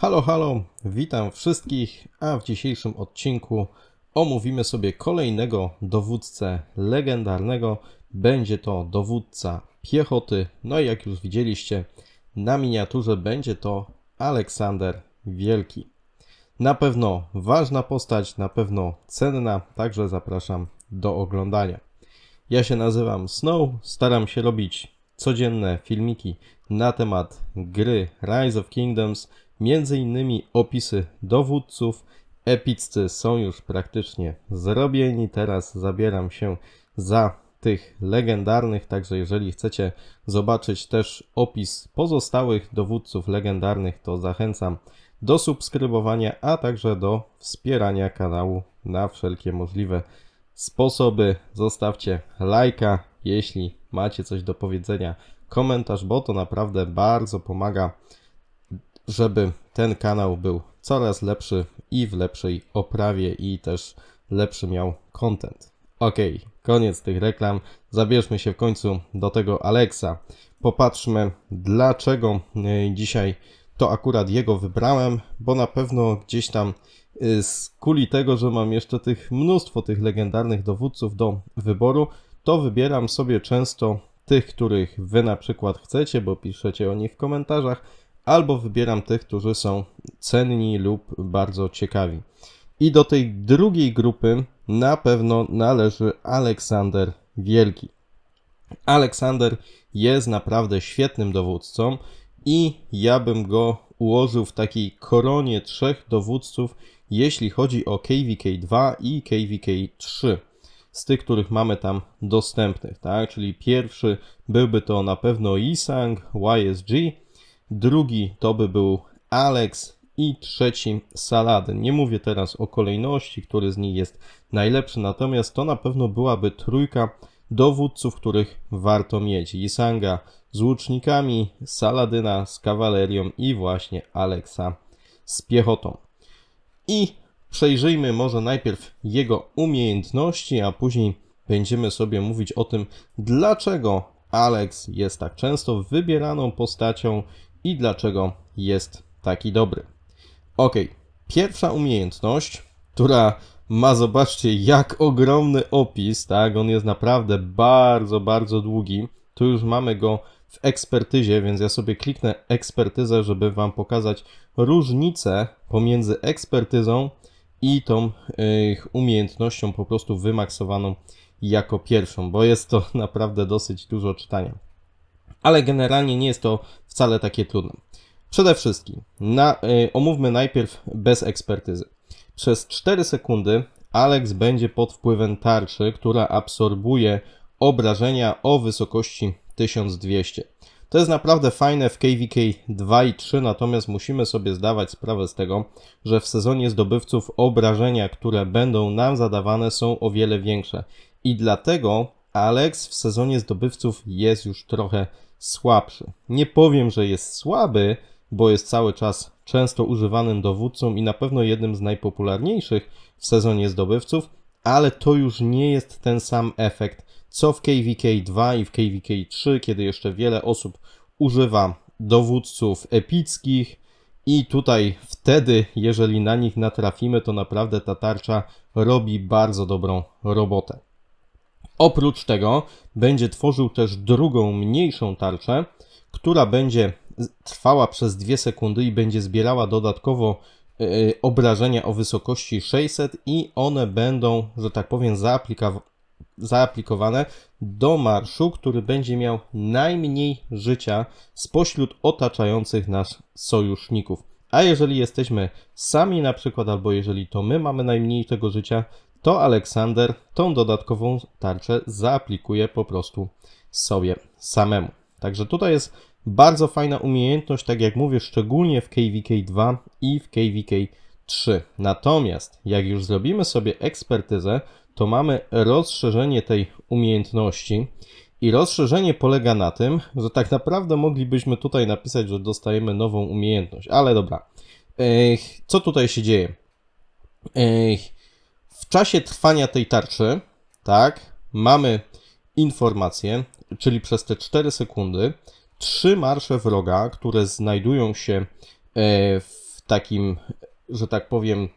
Halo, halo, witam wszystkich, a w dzisiejszym odcinku omówimy sobie kolejnego dowódcę legendarnego. Będzie to dowódca piechoty, no i jak już widzieliście na miniaturze będzie to Aleksander Wielki. Na pewno ważna postać, na pewno cenna, także zapraszam do oglądania. Ja się nazywam Snow, staram się robić codzienne filmiki na temat gry Rise of Kingdoms, Między innymi opisy dowódców. Epiccy są już praktycznie zrobieni. Teraz zabieram się za tych legendarnych, także jeżeli chcecie zobaczyć też opis pozostałych dowódców legendarnych, to zachęcam do subskrybowania, a także do wspierania kanału na wszelkie możliwe sposoby. Zostawcie lajka, jeśli macie coś do powiedzenia, komentarz, bo to naprawdę bardzo pomaga żeby ten kanał był coraz lepszy i w lepszej oprawie i też lepszy miał content. Ok, koniec tych reklam. Zabierzmy się w końcu do tego Alexa. Popatrzmy, dlaczego e, dzisiaj to akurat jego wybrałem, bo na pewno gdzieś tam e, z kuli tego, że mam jeszcze tych mnóstwo tych legendarnych dowódców do wyboru, to wybieram sobie często tych, których wy na przykład chcecie, bo piszecie o nich w komentarzach albo wybieram tych, którzy są cenni lub bardzo ciekawi. I do tej drugiej grupy na pewno należy Aleksander Wielki. Aleksander jest naprawdę świetnym dowódcą i ja bym go ułożył w takiej koronie trzech dowódców, jeśli chodzi o KVK2 i KVK3 z tych, których mamy tam dostępnych, tak? Czyli pierwszy byłby to na pewno Isang, YSG, drugi to by był Alex i trzeci Salady. Nie mówię teraz o kolejności, który z nich jest najlepszy, natomiast to na pewno byłaby trójka dowódców, których warto mieć. Isanga z łucznikami, Saladyna z kawalerią i właśnie Alexa z piechotą. I przejrzyjmy może najpierw jego umiejętności, a później będziemy sobie mówić o tym, dlaczego Alex jest tak często wybieraną postacią i dlaczego jest taki dobry. Ok, pierwsza umiejętność, która ma, zobaczcie, jak ogromny opis, tak, on jest naprawdę bardzo, bardzo długi. Tu już mamy go w ekspertyzie, więc ja sobie kliknę ekspertyzę, żeby Wam pokazać różnicę pomiędzy ekspertyzą i tą ich umiejętnością po prostu wymaksowaną jako pierwszą, bo jest to naprawdę dosyć dużo czytania ale generalnie nie jest to wcale takie trudne. Przede wszystkim na, y, omówmy najpierw bez ekspertyzy. Przez 4 sekundy Alex będzie pod wpływem tarczy, która absorbuje obrażenia o wysokości 1200. To jest naprawdę fajne w KVK 2 i 3, natomiast musimy sobie zdawać sprawę z tego, że w sezonie zdobywców obrażenia, które będą nam zadawane, są o wiele większe. I dlatego Alex w sezonie zdobywców jest już trochę słabszy. Nie powiem, że jest słaby, bo jest cały czas często używanym dowódcą i na pewno jednym z najpopularniejszych w sezonie zdobywców, ale to już nie jest ten sam efekt, co w KVK 2 i w KVK 3, kiedy jeszcze wiele osób używa dowódców epickich, i tutaj wtedy, jeżeli na nich natrafimy, to naprawdę ta tarcza robi bardzo dobrą robotę. Oprócz tego będzie tworzył też drugą, mniejszą tarczę, która będzie trwała przez 2 sekundy i będzie zbierała dodatkowo yy, obrażenia o wysokości 600 i one będą, że tak powiem, zaaplikowane do marszu, który będzie miał najmniej życia spośród otaczających nas sojuszników. A jeżeli jesteśmy sami na przykład, albo jeżeli to my mamy najmniej tego życia, to Aleksander tą dodatkową tarczę zaaplikuje po prostu sobie samemu. Także tutaj jest bardzo fajna umiejętność, tak jak mówię, szczególnie w KVK 2 i w KVK 3. Natomiast jak już zrobimy sobie ekspertyzę, to mamy rozszerzenie tej umiejętności i rozszerzenie polega na tym, że tak naprawdę moglibyśmy tutaj napisać, że dostajemy nową umiejętność, ale dobra. Ech, co tutaj się dzieje? Ech, w czasie trwania tej tarczy, tak, mamy informację, czyli przez te 4 sekundy, trzy marsze wroga, które znajdują się e, w takim, że tak powiem,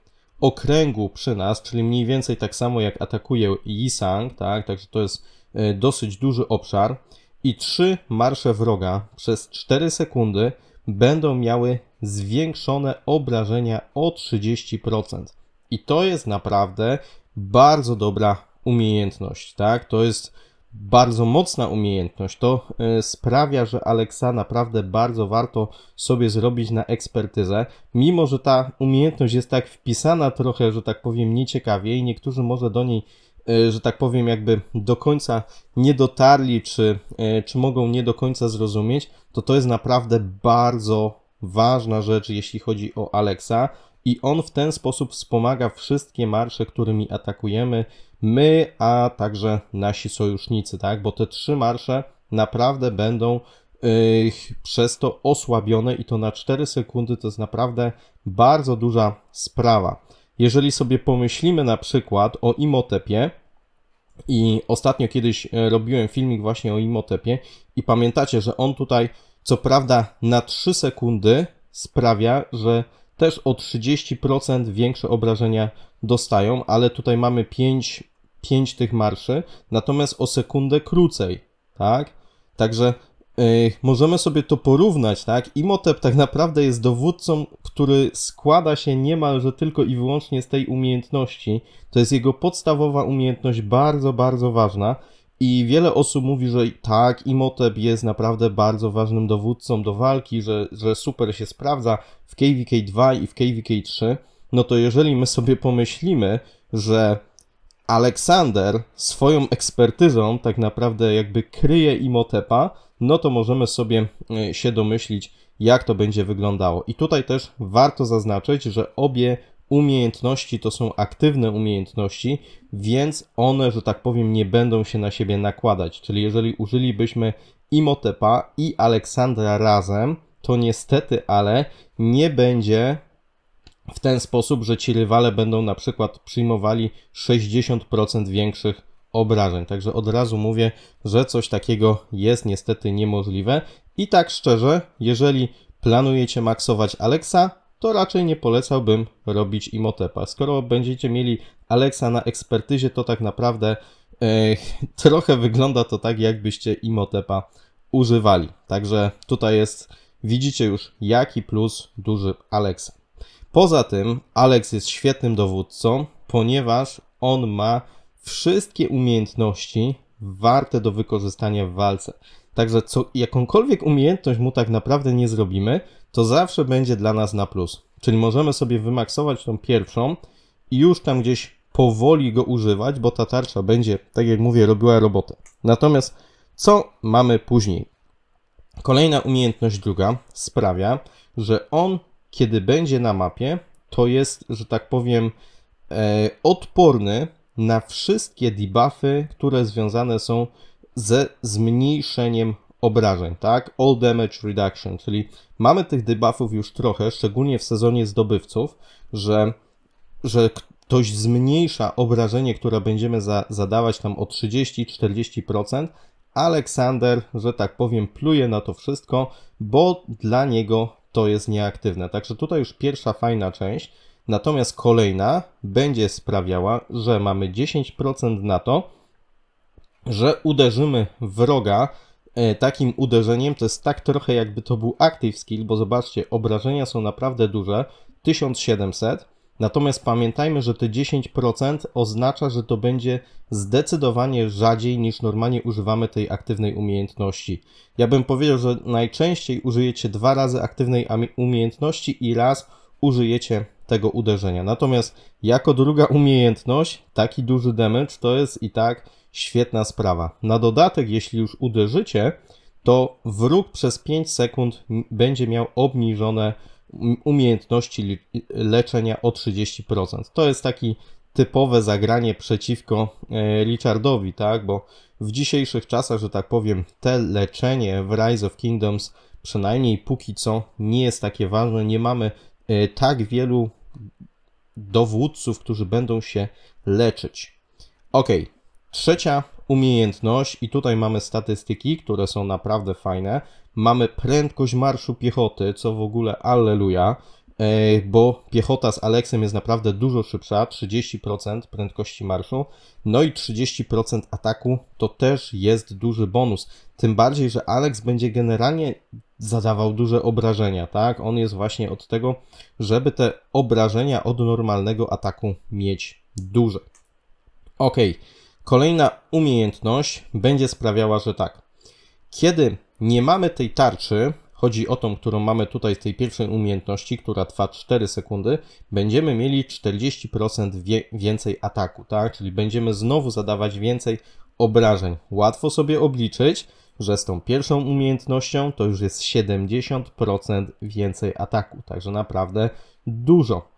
okręgu przy nas, czyli mniej więcej tak samo jak atakuje Yisang, tak, także to jest e, dosyć duży obszar i trzy marsze wroga przez 4 sekundy będą miały zwiększone obrażenia o 30%. I to jest naprawdę bardzo dobra umiejętność, tak? To jest bardzo mocna umiejętność. To e, sprawia, że Alexa naprawdę bardzo warto sobie zrobić na ekspertyzę, mimo że ta umiejętność jest tak wpisana trochę, że tak powiem, nieciekawie i niektórzy może do niej e, że tak powiem, jakby do końca nie dotarli, czy, e, czy mogą nie do końca zrozumieć, to to jest naprawdę bardzo ważna rzecz, jeśli chodzi o Alexa i on w ten sposób wspomaga wszystkie marsze, którymi atakujemy my, a także nasi sojusznicy, tak? Bo te trzy marsze naprawdę będą yy, przez to osłabione i to na 4 sekundy to jest naprawdę bardzo duża sprawa. Jeżeli sobie pomyślimy na przykład o Imotepie, i ostatnio kiedyś e, robiłem filmik właśnie o Imotepie, i pamiętacie, że on tutaj, co prawda, na 3 sekundy sprawia, że też o 30% większe obrażenia dostają, ale tutaj mamy 5, 5 tych marszy, natomiast o sekundę krócej, tak? Także yy, możemy sobie to porównać, tak? Imhotep tak naprawdę jest dowódcą, który składa się niemalże tylko i wyłącznie z tej umiejętności. To jest jego podstawowa umiejętność, bardzo, bardzo ważna. I wiele osób mówi, że tak, Imhotep jest naprawdę bardzo ważnym dowódcą do walki, że, że super się sprawdza w KVK 2 i w KVK 3. No to jeżeli my sobie pomyślimy, że Aleksander swoją ekspertyzą tak naprawdę jakby kryje Imhotepa, no to możemy sobie e, się domyślić, jak to będzie wyglądało. I tutaj też warto zaznaczyć, że obie umiejętności to są aktywne umiejętności, więc one, że tak powiem, nie będą się na siebie nakładać. Czyli jeżeli użylibyśmy i Motepa, i Aleksandra razem, to niestety, ale nie będzie w ten sposób, że ci rywale będą na przykład przyjmowali 60% większych obrażeń. Także od razu mówię, że coś takiego jest niestety niemożliwe. I tak szczerze, jeżeli planujecie maksować Alexa, to raczej nie polecałbym robić Imotepa. Skoro będziecie mieli Alexa na ekspertyzie, to tak naprawdę e, trochę wygląda to tak, jakbyście Imotepa używali. Także tutaj jest, widzicie już jaki plus duży Alexa. Poza tym Alex jest świetnym dowódcą, ponieważ on ma wszystkie umiejętności warte do wykorzystania w walce. Także co, jakąkolwiek umiejętność mu tak naprawdę nie zrobimy, to zawsze będzie dla nas na plus. Czyli możemy sobie wymaksować tą pierwszą i już tam gdzieś powoli go używać, bo ta tarcza będzie, tak jak mówię, robiła robotę. Natomiast co mamy później? Kolejna umiejętność druga sprawia, że on, kiedy będzie na mapie, to jest, że tak powiem, e, odporny na wszystkie debuffy, które związane są z ze zmniejszeniem obrażeń, tak? All damage reduction, czyli mamy tych debuffów już trochę, szczególnie w sezonie zdobywców, że, że ktoś zmniejsza obrażenie, które będziemy za, zadawać tam o 30-40%. Aleksander, że tak powiem, pluje na to wszystko, bo dla niego to jest nieaktywne. Także tutaj już pierwsza fajna część. Natomiast kolejna będzie sprawiała, że mamy 10% na to, że uderzymy wroga e, takim uderzeniem, to jest tak trochę jakby to był active skill, bo zobaczcie, obrażenia są naprawdę duże, 1700, natomiast pamiętajmy, że te 10% oznacza, że to będzie zdecydowanie rzadziej niż normalnie używamy tej aktywnej umiejętności. Ja bym powiedział, że najczęściej użyjecie dwa razy aktywnej umiejętności i raz użyjecie tego uderzenia. Natomiast jako druga umiejętność, taki duży damage to jest i tak Świetna sprawa. Na dodatek, jeśli już uderzycie, to wróg przez 5 sekund będzie miał obniżone umiejętności leczenia o 30%. To jest taki typowe zagranie przeciwko e, Richardowi, tak? Bo w dzisiejszych czasach, że tak powiem, te leczenie w Rise of Kingdoms przynajmniej póki co nie jest takie ważne. Nie mamy e, tak wielu dowódców, którzy będą się leczyć. Ok, Trzecia umiejętność, i tutaj mamy statystyki, które są naprawdę fajne. Mamy prędkość marszu piechoty, co w ogóle aleluja, e, bo piechota z Alexem jest naprawdę dużo szybsza 30% prędkości marszu, no i 30% ataku to też jest duży bonus. Tym bardziej, że Alex będzie generalnie zadawał duże obrażenia, tak? On jest właśnie od tego, żeby te obrażenia od normalnego ataku mieć duże. Okej. Okay. Kolejna umiejętność będzie sprawiała, że tak. Kiedy nie mamy tej tarczy, chodzi o tą, którą mamy tutaj z tej pierwszej umiejętności, która trwa 4 sekundy, będziemy mieli 40% więcej ataku, tak? Czyli będziemy znowu zadawać więcej obrażeń. Łatwo sobie obliczyć, że z tą pierwszą umiejętnością to już jest 70% więcej ataku, także naprawdę dużo.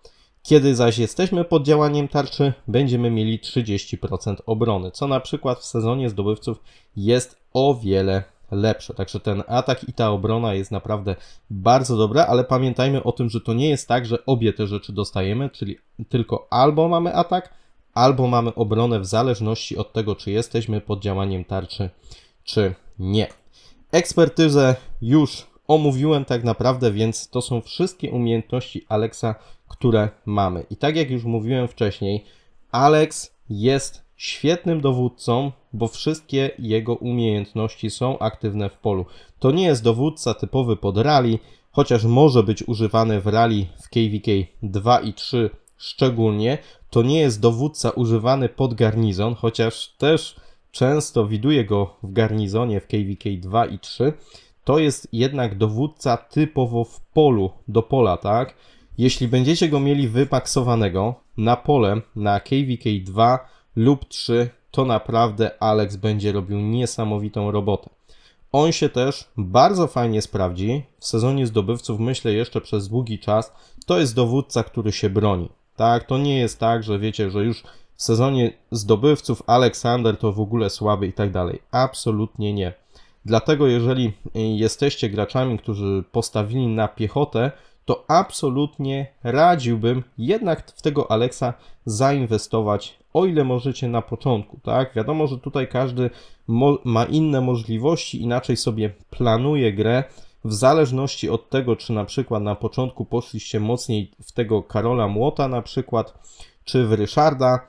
Kiedy zaś jesteśmy pod działaniem tarczy, będziemy mieli 30% obrony, co na przykład w sezonie zdobywców jest o wiele lepsze. Także ten atak i ta obrona jest naprawdę bardzo dobra, ale pamiętajmy o tym, że to nie jest tak, że obie te rzeczy dostajemy, czyli tylko albo mamy atak, albo mamy obronę w zależności od tego, czy jesteśmy pod działaniem tarczy, czy nie. Ekspertyzę już omówiłem tak naprawdę, więc to są wszystkie umiejętności Alexa które mamy. I tak jak już mówiłem wcześniej, Alex jest świetnym dowódcą, bo wszystkie jego umiejętności są aktywne w polu. To nie jest dowódca typowy pod rally, chociaż może być używany w rally w KVK 2 i 3 szczególnie. To nie jest dowódca używany pod garnizon, chociaż też często widuję go w garnizonie w KVK 2 i 3. To jest jednak dowódca typowo w polu, do pola, tak? Jeśli będziecie go mieli wypaksowanego na pole na KVK2 lub 3, to naprawdę Alex będzie robił niesamowitą robotę. On się też bardzo fajnie sprawdzi w sezonie zdobywców, myślę jeszcze przez długi czas. To jest dowódca, który się broni. Tak, to nie jest tak, że wiecie, że już w sezonie zdobywców Aleksander to w ogóle słaby i tak dalej. Absolutnie nie. Dlatego jeżeli jesteście graczami, którzy postawili na piechotę, to absolutnie radziłbym jednak w tego Alexa zainwestować, o ile możecie na początku, tak? Wiadomo, że tutaj każdy ma inne możliwości, inaczej sobie planuje grę, w zależności od tego, czy na przykład na początku poszliście mocniej w tego Karola Młota na przykład, czy w Ryszarda,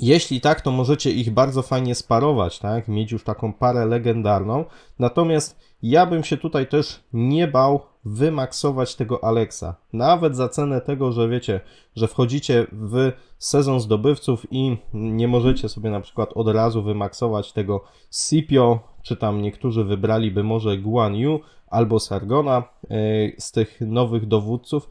jeśli tak, to możecie ich bardzo fajnie sparować, tak? Mieć już taką parę legendarną. Natomiast ja bym się tutaj też nie bał wymaksować tego Alexa. Nawet za cenę tego, że wiecie, że wchodzicie w sezon zdobywców i nie możecie sobie na przykład od razu wymaksować tego Sipio, czy tam niektórzy wybraliby może Guan Yu albo Sargona yy, z tych nowych dowódców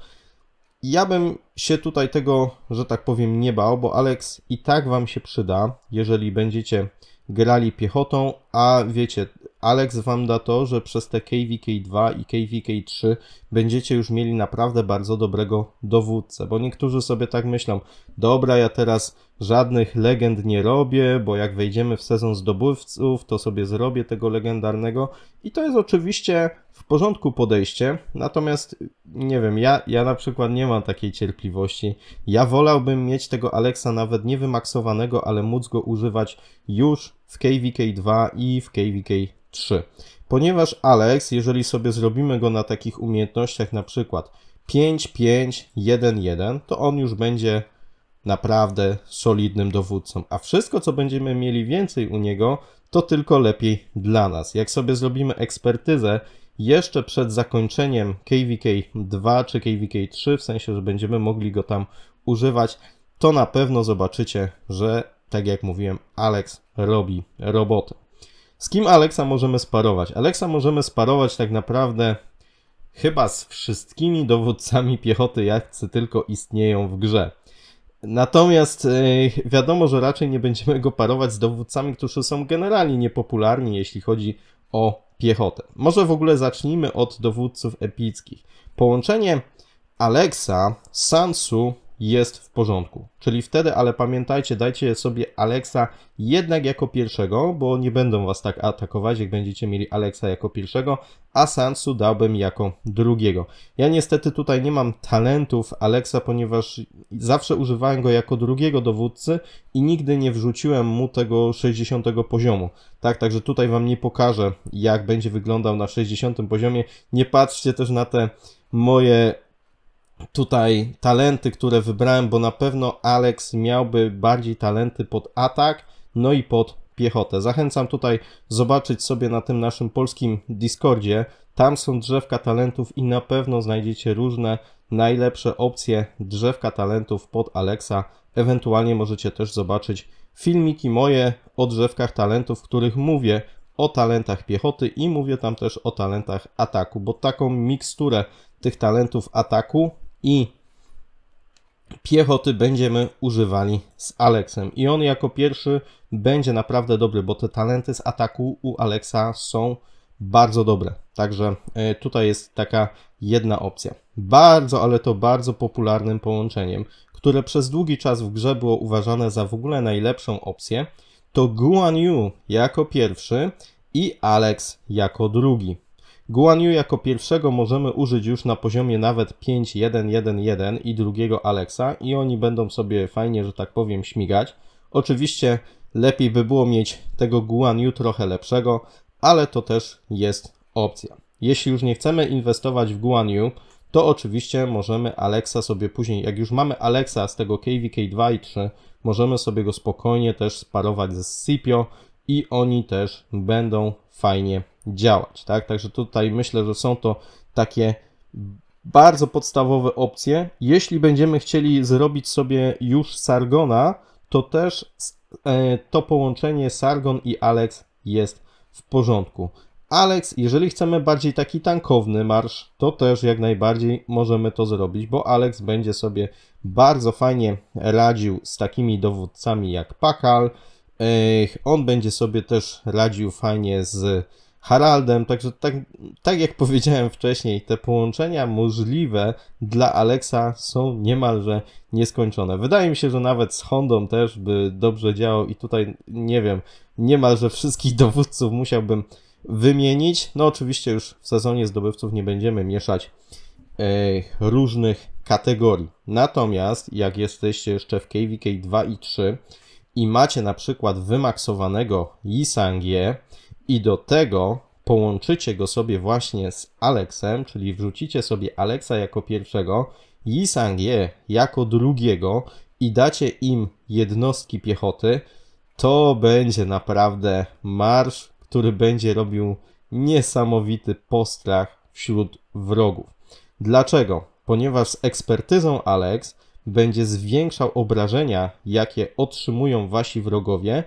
ja bym się tutaj tego, że tak powiem, nie bał, bo Alex i tak Wam się przyda, jeżeli będziecie grali piechotą a wiecie, Alex wam da to, że przez te KVK2 i KVK3 będziecie już mieli naprawdę bardzo dobrego dowódcę, bo niektórzy sobie tak myślą, dobra, ja teraz żadnych legend nie robię, bo jak wejdziemy w sezon zdobywców, to sobie zrobię tego legendarnego i to jest oczywiście w porządku podejście, natomiast nie wiem, ja, ja na przykład nie mam takiej cierpliwości, ja wolałbym mieć tego Alexa nawet nie wymaksowanego, ale móc go używać już w KVK2 i w KVK3. Ponieważ Alex, jeżeli sobie zrobimy go na takich umiejętnościach na przykład 5, 5, 1, 1, to on już będzie naprawdę solidnym dowódcą. A wszystko, co będziemy mieli więcej u niego, to tylko lepiej dla nas. Jak sobie zrobimy ekspertyzę jeszcze przed zakończeniem KVK2 czy KVK3, w sensie, że będziemy mogli go tam używać, to na pewno zobaczycie, że tak jak mówiłem, Alex robi robotę. Z kim Alexa możemy sparować? Alexa możemy sparować tak naprawdę chyba z wszystkimi dowódcami piechoty, jacy tylko istnieją w grze. Natomiast e, wiadomo, że raczej nie będziemy go parować z dowódcami, którzy są generalnie niepopularni, jeśli chodzi o piechotę. Może w ogóle zacznijmy od dowódców epickich. Połączenie Alexa, Sansu jest w porządku. Czyli wtedy, ale pamiętajcie, dajcie sobie Alexa jednak jako pierwszego, bo nie będą was tak atakować, jak będziecie mieli Alexa jako pierwszego, a Sansu dałbym jako drugiego. Ja niestety tutaj nie mam talentów Alexa, ponieważ zawsze używałem go jako drugiego dowódcy i nigdy nie wrzuciłem mu tego 60 poziomu. Tak, także tutaj wam nie pokażę, jak będzie wyglądał na 60 poziomie. Nie patrzcie też na te moje tutaj talenty, które wybrałem, bo na pewno Alex miałby bardziej talenty pod atak, no i pod piechotę. Zachęcam tutaj zobaczyć sobie na tym naszym polskim Discordzie. Tam są drzewka talentów i na pewno znajdziecie różne najlepsze opcje drzewka talentów pod Alexa. Ewentualnie możecie też zobaczyć filmiki moje o drzewkach talentów, w których mówię o talentach piechoty i mówię tam też o talentach ataku, bo taką miksturę tych talentów ataku i piechoty będziemy używali z Alexem. I on jako pierwszy będzie naprawdę dobry, bo te talenty z ataku u Alexa są bardzo dobre. Także e, tutaj jest taka jedna opcja. Bardzo, ale to bardzo popularnym połączeniem, które przez długi czas w grze było uważane za w ogóle najlepszą opcję, to Guan Yu jako pierwszy i Alex jako drugi. Guan Yu jako pierwszego możemy użyć już na poziomie nawet 5.1.1.1 i drugiego Alexa i oni będą sobie fajnie, że tak powiem, śmigać. Oczywiście lepiej by było mieć tego Guan Yu trochę lepszego, ale to też jest opcja. Jeśli już nie chcemy inwestować w Guan Yu, to oczywiście możemy Alexa sobie później, jak już mamy Alexa z tego KVK2 i 3, możemy sobie go spokojnie też sparować z Sipio i oni też będą fajnie działać, tak? Także tutaj myślę, że są to takie bardzo podstawowe opcje. Jeśli będziemy chcieli zrobić sobie już Sargona, to też e, to połączenie Sargon i Alex jest w porządku. Alex, jeżeli chcemy bardziej taki tankowny marsz, to też jak najbardziej możemy to zrobić, bo Alex będzie sobie bardzo fajnie radził z takimi dowódcami jak Pakal. On będzie sobie też radził fajnie z Haraldem. Także tak, tak jak powiedziałem wcześniej, te połączenia możliwe dla Alexa są niemalże nieskończone. Wydaje mi się, że nawet z Hondą też by dobrze działał i tutaj nie wiem, niemalże wszystkich dowódców musiałbym wymienić. No oczywiście już w sezonie zdobywców nie będziemy mieszać e, różnych kategorii. Natomiast jak jesteście jeszcze w KVK 2 i 3 i macie na przykład wymaksowanego Yisangie, i do tego połączycie go sobie właśnie z Alexem, czyli wrzucicie sobie Alexa jako pierwszego, Ye jako drugiego i dacie im jednostki piechoty, to będzie naprawdę marsz, który będzie robił niesamowity postrach wśród wrogów. Dlaczego? Ponieważ z ekspertyzą Alex będzie zwiększał obrażenia, jakie otrzymują wasi wrogowie,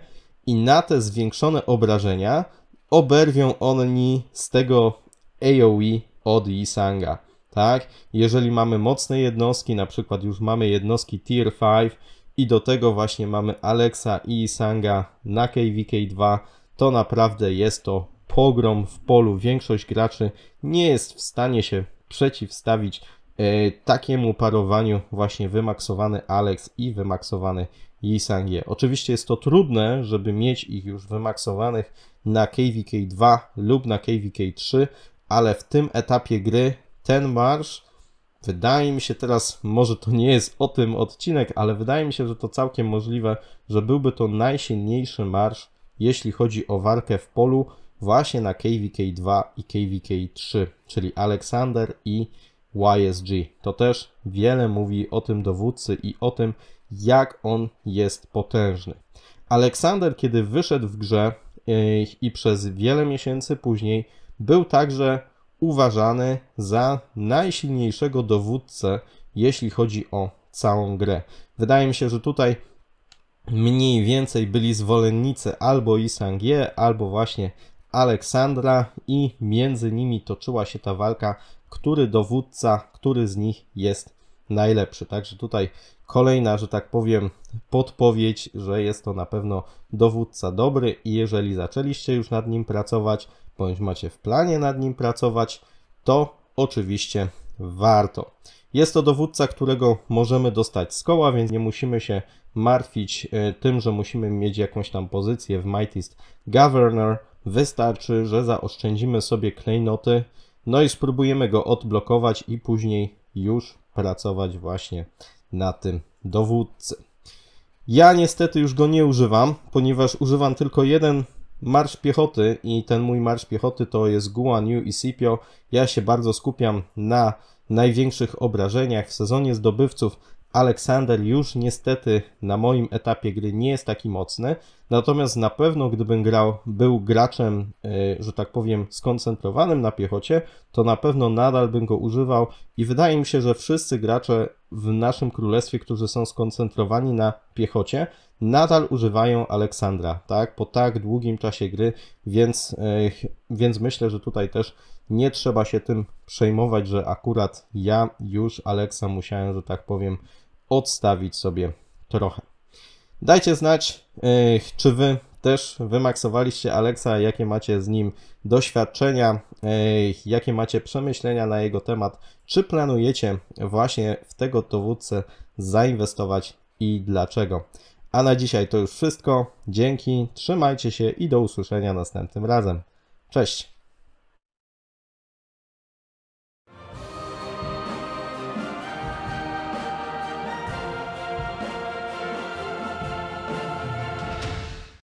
i na te zwiększone obrażenia oberwią oni z tego AoE od Yisanga. Tak? Jeżeli mamy mocne jednostki, na przykład już mamy jednostki Tier 5 i do tego właśnie mamy Alexa i Yisanga na KVK2, to naprawdę jest to pogrom w polu. Większość graczy nie jest w stanie się przeciwstawić e, takiemu parowaniu właśnie wymaksowany Alex i wymaksowany Lisang-Ye. Oczywiście jest to trudne, żeby mieć ich już wymaksowanych na KVK2 lub na KVK3, ale w tym etapie gry ten marsz Wydaje mi się teraz, może to nie jest o tym odcinek, ale wydaje mi się, że to całkiem możliwe, że byłby to najsilniejszy marsz, jeśli chodzi o walkę w polu, właśnie na KVK2 i KVK3, czyli Aleksander i YSG. To też wiele mówi o tym dowódcy i o tym, jak on jest potężny. Aleksander, kiedy wyszedł w grze i przez wiele miesięcy później, był także uważany za najsilniejszego dowódcę, jeśli chodzi o całą grę. Wydaje mi się, że tutaj mniej więcej byli zwolennicy albo Isangie, albo właśnie Aleksandra i między nimi toczyła się ta walka, który dowódca, który z nich jest najlepszy. Także tutaj kolejna, że tak powiem, podpowiedź, że jest to na pewno dowódca dobry i jeżeli zaczęliście już nad nim pracować, bądź macie w planie nad nim pracować, to oczywiście warto. Jest to dowódca, którego możemy dostać z koła, więc nie musimy się martwić e, tym, że musimy mieć jakąś tam pozycję w Mightiest Governor. Wystarczy, że zaoszczędzimy sobie klejnoty, no i spróbujemy go odblokować i później już pracować właśnie na tym dowódcy. Ja niestety już go nie używam, ponieważ używam tylko jeden marsz piechoty i ten mój marsz piechoty to jest Guan Yu i Sipio. Ja się bardzo skupiam na największych obrażeniach w sezonie zdobywców Aleksander już niestety na moim etapie gry nie jest taki mocny, natomiast na pewno gdybym grał, był graczem, e, że tak powiem, skoncentrowanym na piechocie, to na pewno nadal bym go używał i wydaje mi się, że wszyscy gracze w naszym królestwie, którzy są skoncentrowani na piechocie, nadal używają Aleksandra, tak, po tak długim czasie gry, więc, e, więc myślę, że tutaj też nie trzeba się tym przejmować, że akurat ja już Aleksa musiałem, że tak powiem, odstawić sobie trochę. Dajcie znać, y, czy wy też wymaksowaliście Alexa, jakie macie z nim doświadczenia, y, jakie macie przemyślenia na jego temat, czy planujecie właśnie w tego dowódcę zainwestować i dlaczego. A na dzisiaj to już wszystko. Dzięki, trzymajcie się i do usłyszenia następnym razem. Cześć!